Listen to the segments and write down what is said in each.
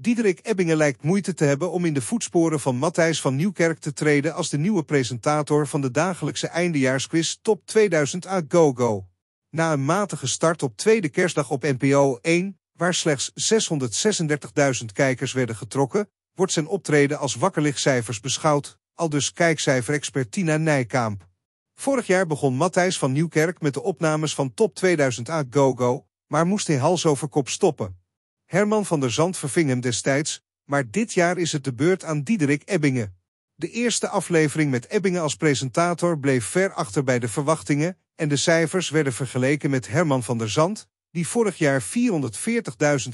Diederik Ebbingen lijkt moeite te hebben om in de voetsporen van Matthijs van Nieuwkerk te treden als de nieuwe presentator van de dagelijkse eindejaarsquiz Top 2000 A Go Go. Na een matige start op tweede kerstdag op NPO 1, waar slechts 636.000 kijkers werden getrokken, wordt zijn optreden als wakkerlichtcijfers beschouwd, al dus kijkcijferexpert Tina Nijkaamp. Vorig jaar begon Matthijs van Nieuwkerk met de opnames van Top 2000 A Go Go, maar moest hij hals over kop stoppen. Herman van der Zand verving hem destijds, maar dit jaar is het de beurt aan Diederik Ebbingen. De eerste aflevering met Ebbingen als presentator bleef ver achter bij de verwachtingen en de cijfers werden vergeleken met Herman van der Zand, die vorig jaar 440.000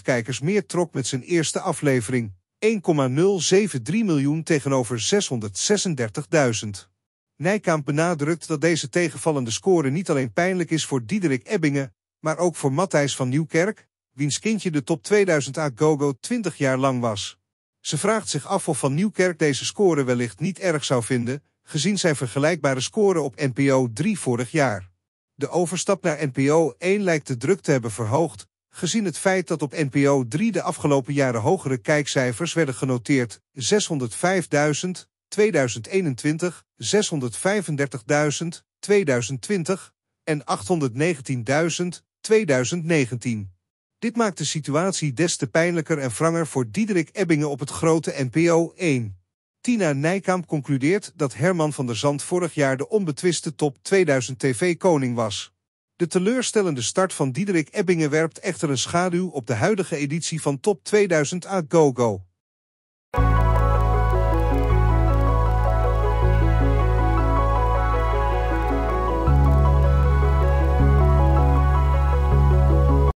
kijkers meer trok met zijn eerste aflevering. 1,073 miljoen tegenover 636.000. Nijkamp benadrukt dat deze tegenvallende score niet alleen pijnlijk is voor Diederik Ebbingen, maar ook voor Matthijs van Nieuwkerk, wiens kindje de top 2000 gogo 20 jaar lang was. Ze vraagt zich af of Van Nieuwkerk deze score wellicht niet erg zou vinden, gezien zijn vergelijkbare score op NPO 3 vorig jaar. De overstap naar NPO 1 lijkt de druk te hebben verhoogd, gezien het feit dat op NPO 3 de afgelopen jaren hogere kijkcijfers werden genoteerd 605.000, 2021, 635.000, 2020 en 819.000, 2019. Dit maakt de situatie des te pijnlijker en wranger voor Diederik Ebbingen op het grote NPO 1. Tina Nijkaam concludeert dat Herman van der Zand vorig jaar de onbetwiste top 2000 TV-koning was. De teleurstellende start van Diederik Ebbingen werpt echter een schaduw op de huidige editie van Top 2000 A Go Go.